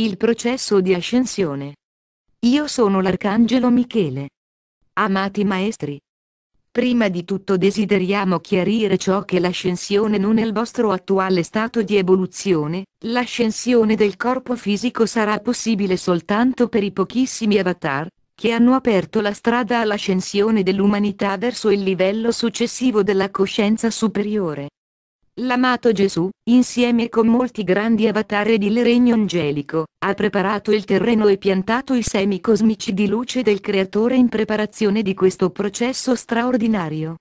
Il processo di ascensione. Io sono l'Arcangelo Michele. Amati maestri. Prima di tutto desideriamo chiarire ciò che l'ascensione non è il vostro attuale stato di evoluzione, l'ascensione del corpo fisico sarà possibile soltanto per i pochissimi avatar, che hanno aperto la strada all'ascensione dell'umanità verso il livello successivo della coscienza superiore. L'amato Gesù, insieme con molti grandi avatar il regno angelico, ha preparato il terreno e piantato i semi cosmici di luce del Creatore in preparazione di questo processo straordinario.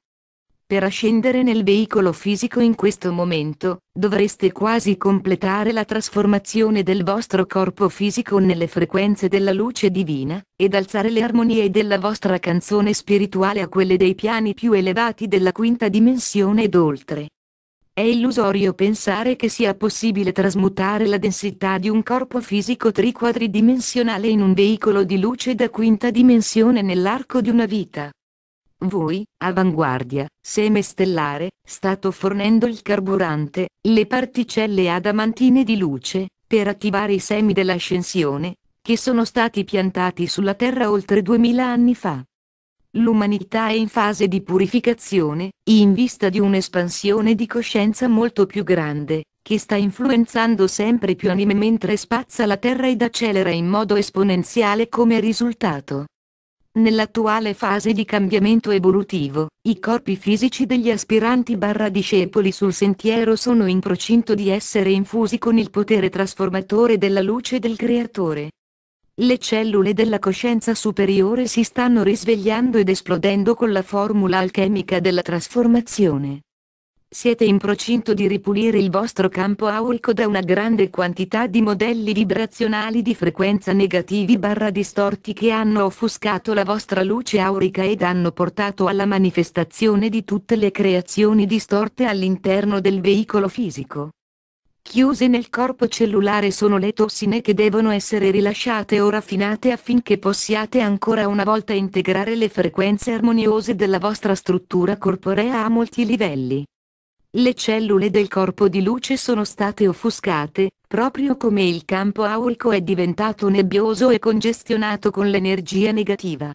Per ascendere nel veicolo fisico in questo momento, dovreste quasi completare la trasformazione del vostro corpo fisico nelle frequenze della luce divina, ed alzare le armonie della vostra canzone spirituale a quelle dei piani più elevati della quinta dimensione ed oltre. È illusorio pensare che sia possibile trasmutare la densità di un corpo fisico triquadridimensionale in un veicolo di luce da quinta dimensione nell'arco di una vita. Voi, avanguardia, seme stellare, stato fornendo il carburante, le particelle adamantine di luce, per attivare i semi dell'ascensione, che sono stati piantati sulla Terra oltre 2000 anni fa. L'umanità è in fase di purificazione, in vista di un'espansione di coscienza molto più grande, che sta influenzando sempre più anime mentre spazza la Terra ed accelera in modo esponenziale come risultato. Nell'attuale fase di cambiamento evolutivo, i corpi fisici degli aspiranti barra discepoli sul sentiero sono in procinto di essere infusi con il potere trasformatore della luce del Creatore, le cellule della coscienza superiore si stanno risvegliando ed esplodendo con la formula alchemica della trasformazione. Siete in procinto di ripulire il vostro campo aurico da una grande quantità di modelli vibrazionali di frequenza negativi barra distorti che hanno offuscato la vostra luce aurica ed hanno portato alla manifestazione di tutte le creazioni distorte all'interno del veicolo fisico. Chiuse nel corpo cellulare sono le tossine che devono essere rilasciate o raffinate affinché possiate ancora una volta integrare le frequenze armoniose della vostra struttura corporea a molti livelli. Le cellule del corpo di luce sono state offuscate, proprio come il campo aurico è diventato nebbioso e congestionato con l'energia negativa.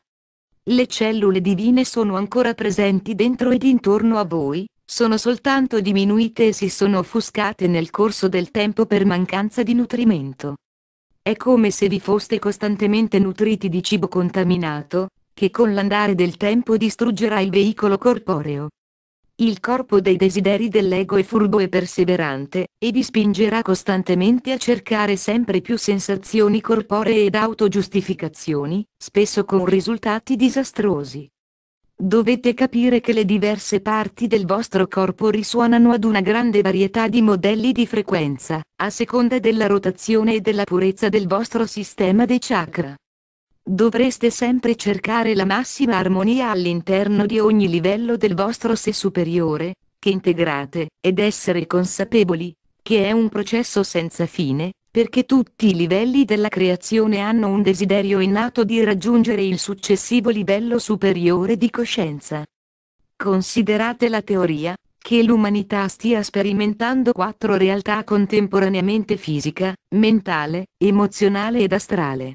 Le cellule divine sono ancora presenti dentro ed intorno a voi, sono soltanto diminuite e si sono offuscate nel corso del tempo per mancanza di nutrimento. È come se vi foste costantemente nutriti di cibo contaminato, che con l'andare del tempo distruggerà il veicolo corporeo. Il corpo dei desideri dell'ego è furbo e perseverante, e vi spingerà costantemente a cercare sempre più sensazioni corporee ed autogiustificazioni, spesso con risultati disastrosi. Dovete capire che le diverse parti del vostro corpo risuonano ad una grande varietà di modelli di frequenza, a seconda della rotazione e della purezza del vostro sistema dei chakra. Dovreste sempre cercare la massima armonia all'interno di ogni livello del vostro sé superiore, che integrate, ed essere consapevoli, che è un processo senza fine, perché tutti i livelli della creazione hanno un desiderio innato di raggiungere il successivo livello superiore di coscienza. Considerate la teoria, che l'umanità stia sperimentando quattro realtà contemporaneamente fisica, mentale, emozionale ed astrale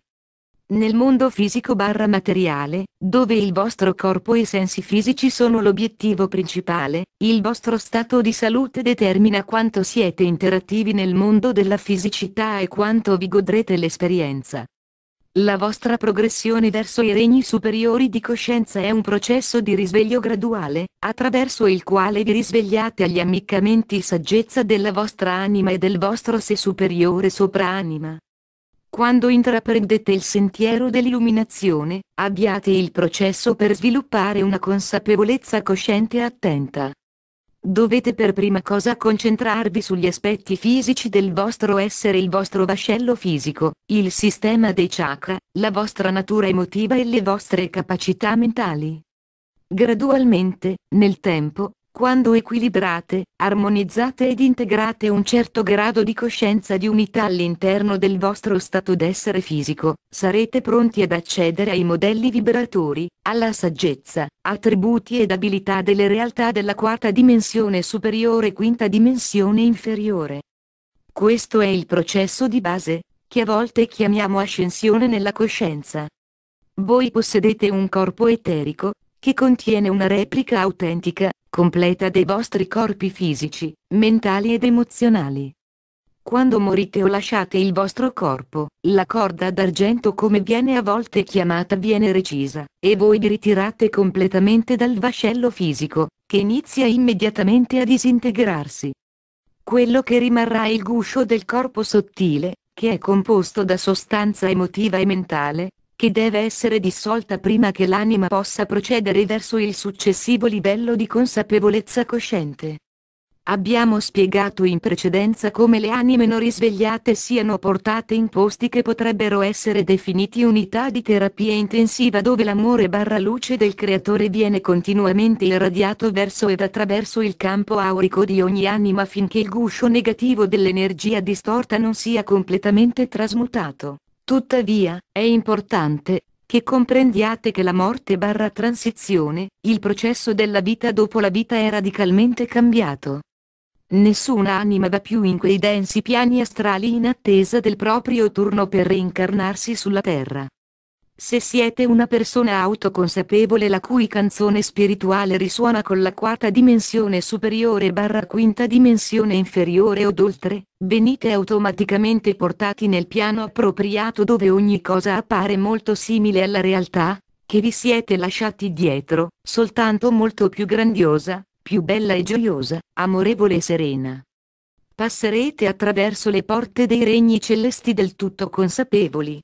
nel mondo fisico barra materiale, dove il vostro corpo e i sensi fisici sono l'obiettivo principale, il vostro stato di salute determina quanto siete interattivi nel mondo della fisicità e quanto vi godrete l'esperienza. La vostra progressione verso i regni superiori di coscienza è un processo di risveglio graduale, attraverso il quale vi risvegliate agli ammiccamenti saggezza della vostra anima e del vostro sé superiore sopra anima. Quando intraprendete il sentiero dell'illuminazione, abbiate il processo per sviluppare una consapevolezza cosciente e attenta. Dovete per prima cosa concentrarvi sugli aspetti fisici del vostro essere, il vostro vascello fisico, il sistema dei chakra, la vostra natura emotiva e le vostre capacità mentali. Gradualmente, nel tempo, quando equilibrate, armonizzate ed integrate un certo grado di coscienza di unità all'interno del vostro stato d'essere fisico, sarete pronti ad accedere ai modelli vibratori, alla saggezza, attributi ed abilità delle realtà della quarta dimensione superiore e quinta dimensione inferiore. Questo è il processo di base, che a volte chiamiamo ascensione nella coscienza. Voi possedete un corpo eterico, che contiene una replica autentica, completa dei vostri corpi fisici, mentali ed emozionali. Quando morite o lasciate il vostro corpo, la corda d'argento come viene a volte chiamata viene recisa, e voi vi ritirate completamente dal vascello fisico, che inizia immediatamente a disintegrarsi. Quello che rimarrà è il guscio del corpo sottile, che è composto da sostanza emotiva e mentale, che deve essere dissolta prima che l'anima possa procedere verso il successivo livello di consapevolezza cosciente. Abbiamo spiegato in precedenza come le anime non risvegliate siano portate in posti che potrebbero essere definiti unità di terapia intensiva dove l'amore barra luce del creatore viene continuamente irradiato verso ed attraverso il campo aurico di ogni anima finché il guscio negativo dell'energia distorta non sia completamente trasmutato. Tuttavia, è importante, che comprendiate che la morte barra transizione, il processo della vita dopo la vita è radicalmente cambiato. Nessuna anima va più in quei densi piani astrali in attesa del proprio turno per reincarnarsi sulla Terra. Se siete una persona autoconsapevole la cui canzone spirituale risuona con la quarta dimensione superiore barra quinta dimensione inferiore od oltre, venite automaticamente portati nel piano appropriato dove ogni cosa appare molto simile alla realtà, che vi siete lasciati dietro, soltanto molto più grandiosa, più bella e gioiosa, amorevole e serena. Passerete attraverso le porte dei regni celesti del tutto consapevoli,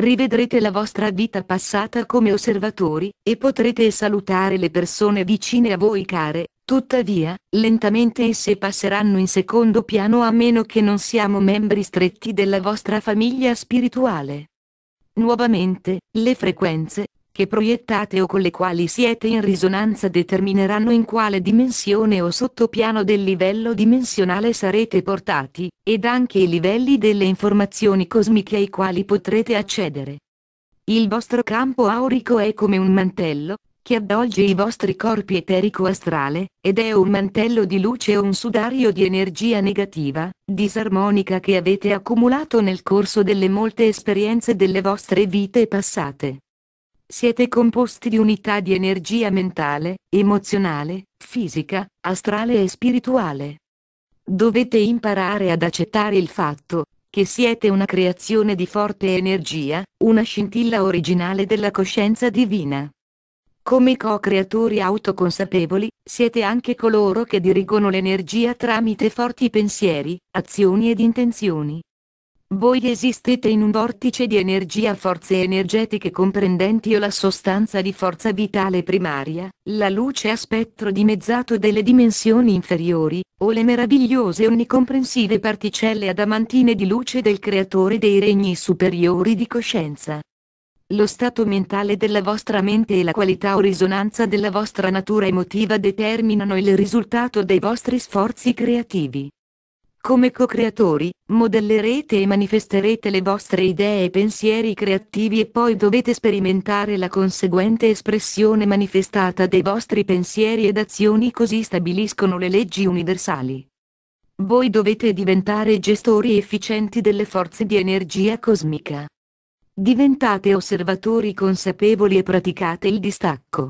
rivedrete la vostra vita passata come osservatori, e potrete salutare le persone vicine a voi care, tuttavia, lentamente esse passeranno in secondo piano a meno che non siamo membri stretti della vostra famiglia spirituale. Nuovamente, le frequenze, che proiettate o con le quali siete in risonanza determineranno in quale dimensione o sottopiano del livello dimensionale sarete portati, ed anche i livelli delle informazioni cosmiche ai quali potrete accedere. Il vostro campo aurico è come un mantello, che avvolge i vostri corpi eterico-astrale, ed è un mantello di luce o un sudario di energia negativa, disarmonica che avete accumulato nel corso delle molte esperienze delle vostre vite passate. Siete composti di unità di energia mentale, emozionale, fisica, astrale e spirituale. Dovete imparare ad accettare il fatto che siete una creazione di forte energia, una scintilla originale della coscienza divina. Come co-creatori autoconsapevoli, siete anche coloro che dirigono l'energia tramite forti pensieri, azioni ed intenzioni. Voi esistete in un vortice di energia forze energetiche comprendenti o la sostanza di forza vitale primaria, la luce a spettro dimezzato delle dimensioni inferiori, o le meravigliose onnicomprensive particelle adamantine di luce del creatore dei regni superiori di coscienza. Lo stato mentale della vostra mente e la qualità o risonanza della vostra natura emotiva determinano il risultato dei vostri sforzi creativi. Come co-creatori, modellerete e manifesterete le vostre idee e pensieri creativi e poi dovete sperimentare la conseguente espressione manifestata dei vostri pensieri ed azioni così stabiliscono le leggi universali. Voi dovete diventare gestori efficienti delle forze di energia cosmica. Diventate osservatori consapevoli e praticate il distacco.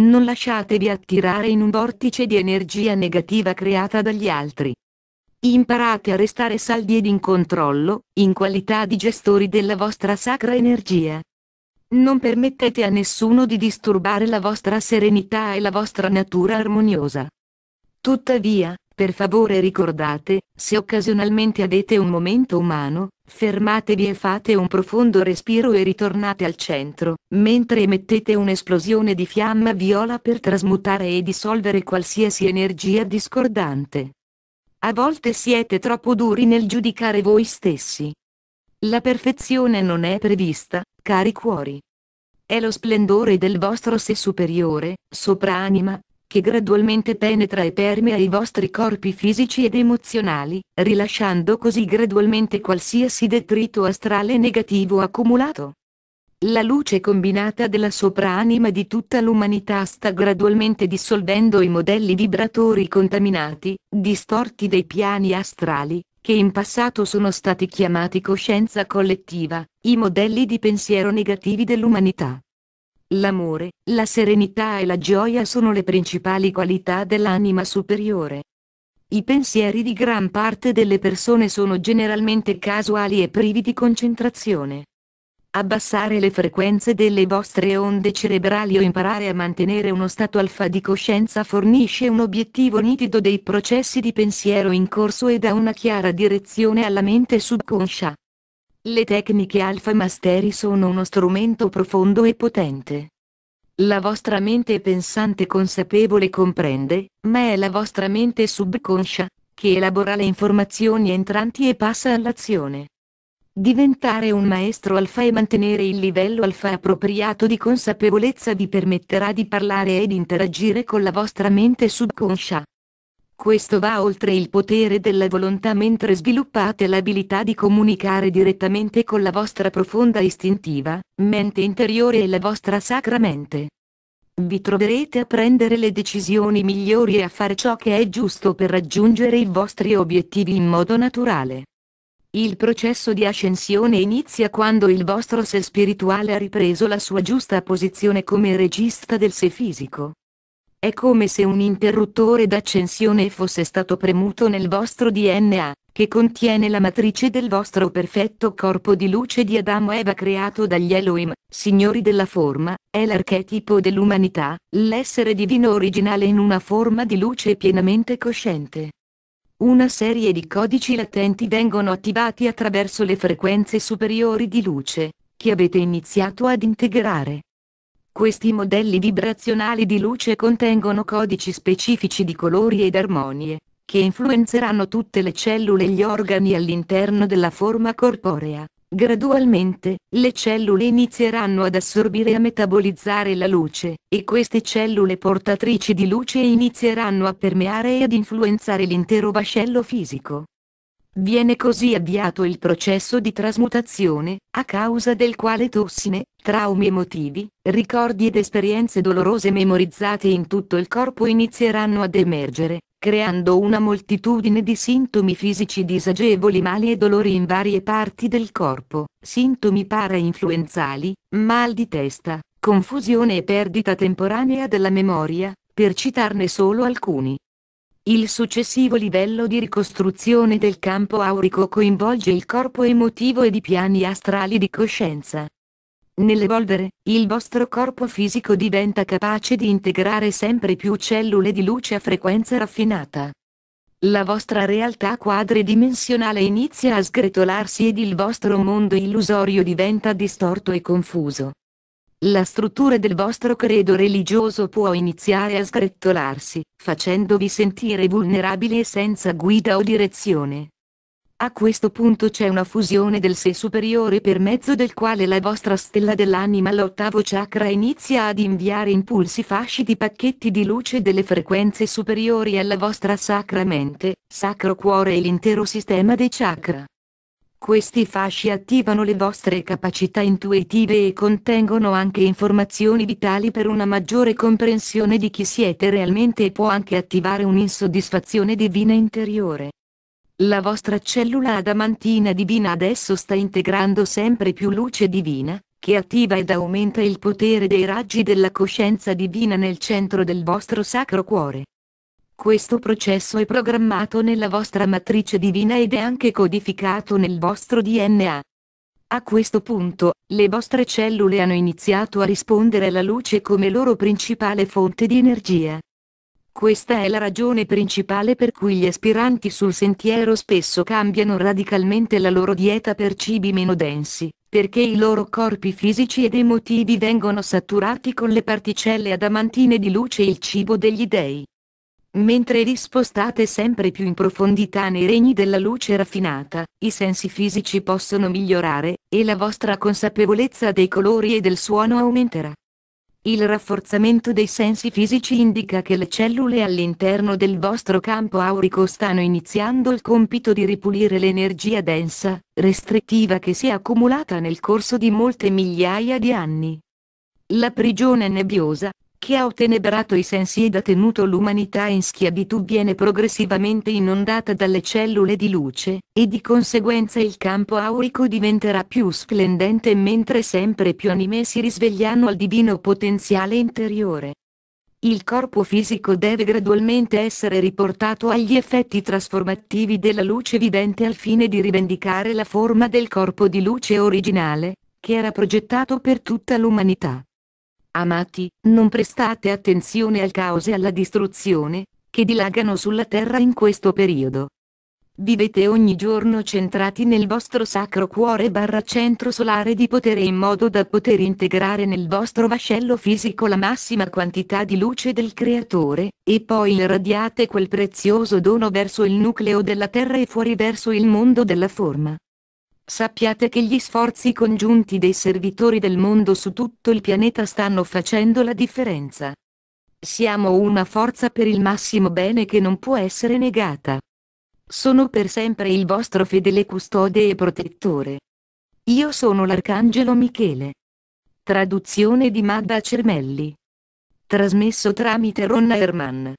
Non lasciatevi attirare in un vortice di energia negativa creata dagli altri. Imparate a restare saldi ed in controllo, in qualità di gestori della vostra sacra energia. Non permettete a nessuno di disturbare la vostra serenità e la vostra natura armoniosa. Tuttavia, per favore ricordate, se occasionalmente avete un momento umano, fermatevi e fate un profondo respiro e ritornate al centro, mentre emettete un'esplosione di fiamma viola per trasmutare e dissolvere qualsiasi energia discordante. A volte siete troppo duri nel giudicare voi stessi. La perfezione non è prevista, cari cuori. È lo splendore del vostro sé superiore, sopranima, che gradualmente penetra e permea i vostri corpi fisici ed emozionali, rilasciando così gradualmente qualsiasi detrito astrale negativo accumulato. La luce combinata della sopraanima di tutta l'umanità sta gradualmente dissolvendo i modelli vibratori contaminati, distorti dei piani astrali, che in passato sono stati chiamati coscienza collettiva, i modelli di pensiero negativi dell'umanità. L'amore, la serenità e la gioia sono le principali qualità dell'anima superiore. I pensieri di gran parte delle persone sono generalmente casuali e privi di concentrazione abbassare le frequenze delle vostre onde cerebrali o imparare a mantenere uno stato alfa di coscienza fornisce un obiettivo nitido dei processi di pensiero in corso e dà una chiara direzione alla mente subconscia. Le tecniche alfa masteri sono uno strumento profondo e potente. La vostra mente pensante consapevole comprende, ma è la vostra mente subconscia, che elabora le informazioni entranti e passa all'azione. Diventare un maestro alfa e mantenere il livello alfa appropriato di consapevolezza vi permetterà di parlare ed interagire con la vostra mente subconscia. Questo va oltre il potere della volontà mentre sviluppate l'abilità di comunicare direttamente con la vostra profonda istintiva, mente interiore e la vostra sacra mente. Vi troverete a prendere le decisioni migliori e a fare ciò che è giusto per raggiungere i vostri obiettivi in modo naturale. Il processo di ascensione inizia quando il vostro sé spirituale ha ripreso la sua giusta posizione come regista del sé fisico. È come se un interruttore d'accensione fosse stato premuto nel vostro DNA, che contiene la matrice del vostro perfetto corpo di luce di Adamo Eva creato dagli Elohim, signori della forma, è l'archetipo dell'umanità, l'essere divino originale in una forma di luce pienamente cosciente. Una serie di codici latenti vengono attivati attraverso le frequenze superiori di luce, che avete iniziato ad integrare. Questi modelli vibrazionali di luce contengono codici specifici di colori ed armonie, che influenzeranno tutte le cellule e gli organi all'interno della forma corporea, Gradualmente, le cellule inizieranno ad assorbire e a metabolizzare la luce, e queste cellule portatrici di luce inizieranno a permeare e ad influenzare l'intero vascello fisico. Viene così avviato il processo di trasmutazione, a causa del quale tossine, traumi emotivi, ricordi ed esperienze dolorose memorizzate in tutto il corpo inizieranno ad emergere, creando una moltitudine di sintomi fisici disagevoli mali e dolori in varie parti del corpo, sintomi parainfluenzali, mal di testa, confusione e perdita temporanea della memoria, per citarne solo alcuni. Il successivo livello di ricostruzione del campo aurico coinvolge il corpo emotivo ed i piani astrali di coscienza, Nell'evolvere, il vostro corpo fisico diventa capace di integrare sempre più cellule di luce a frequenza raffinata. La vostra realtà quadridimensionale inizia a sgretolarsi ed il vostro mondo illusorio diventa distorto e confuso. La struttura del vostro credo religioso può iniziare a sgretolarsi, facendovi sentire vulnerabili e senza guida o direzione. A questo punto c'è una fusione del sé superiore per mezzo del quale la vostra stella dell'anima l'ottavo chakra inizia ad inviare impulsi fasci di pacchetti di luce delle frequenze superiori alla vostra sacra mente, sacro cuore e l'intero sistema dei chakra. Questi fasci attivano le vostre capacità intuitive e contengono anche informazioni vitali per una maggiore comprensione di chi siete realmente e può anche attivare un'insoddisfazione divina interiore. La vostra cellula adamantina divina adesso sta integrando sempre più luce divina, che attiva ed aumenta il potere dei raggi della coscienza divina nel centro del vostro sacro cuore. Questo processo è programmato nella vostra matrice divina ed è anche codificato nel vostro DNA. A questo punto, le vostre cellule hanno iniziato a rispondere alla luce come loro principale fonte di energia. Questa è la ragione principale per cui gli aspiranti sul sentiero spesso cambiano radicalmente la loro dieta per cibi meno densi, perché i loro corpi fisici ed emotivi vengono saturati con le particelle adamantine di luce e il cibo degli dei. Mentre vi spostate sempre più in profondità nei regni della luce raffinata, i sensi fisici possono migliorare, e la vostra consapevolezza dei colori e del suono aumenterà. Il rafforzamento dei sensi fisici indica che le cellule all'interno del vostro campo aurico stanno iniziando il compito di ripulire l'energia densa, restrittiva che si è accumulata nel corso di molte migliaia di anni. La prigione nebbiosa, che ha ottenebrato i sensi ed ha tenuto l'umanità in schiavitù viene progressivamente inondata dalle cellule di luce, e di conseguenza il campo aurico diventerà più splendente mentre sempre più anime si risvegliano al divino potenziale interiore. Il corpo fisico deve gradualmente essere riportato agli effetti trasformativi della luce vivente al fine di rivendicare la forma del corpo di luce originale, che era progettato per tutta l'umanità. Amati, non prestate attenzione al caos e alla distruzione, che dilagano sulla terra in questo periodo. Vivete ogni giorno centrati nel vostro sacro cuore barra centro solare di potere in modo da poter integrare nel vostro vascello fisico la massima quantità di luce del Creatore, e poi irradiate quel prezioso dono verso il nucleo della Terra e fuori verso il mondo della forma. Sappiate che gli sforzi congiunti dei servitori del mondo su tutto il pianeta stanno facendo la differenza. Siamo una forza per il massimo bene che non può essere negata. Sono per sempre il vostro fedele custode e protettore. Io sono l'Arcangelo Michele. Traduzione di Madda Cermelli. Trasmesso tramite Ronna Herman.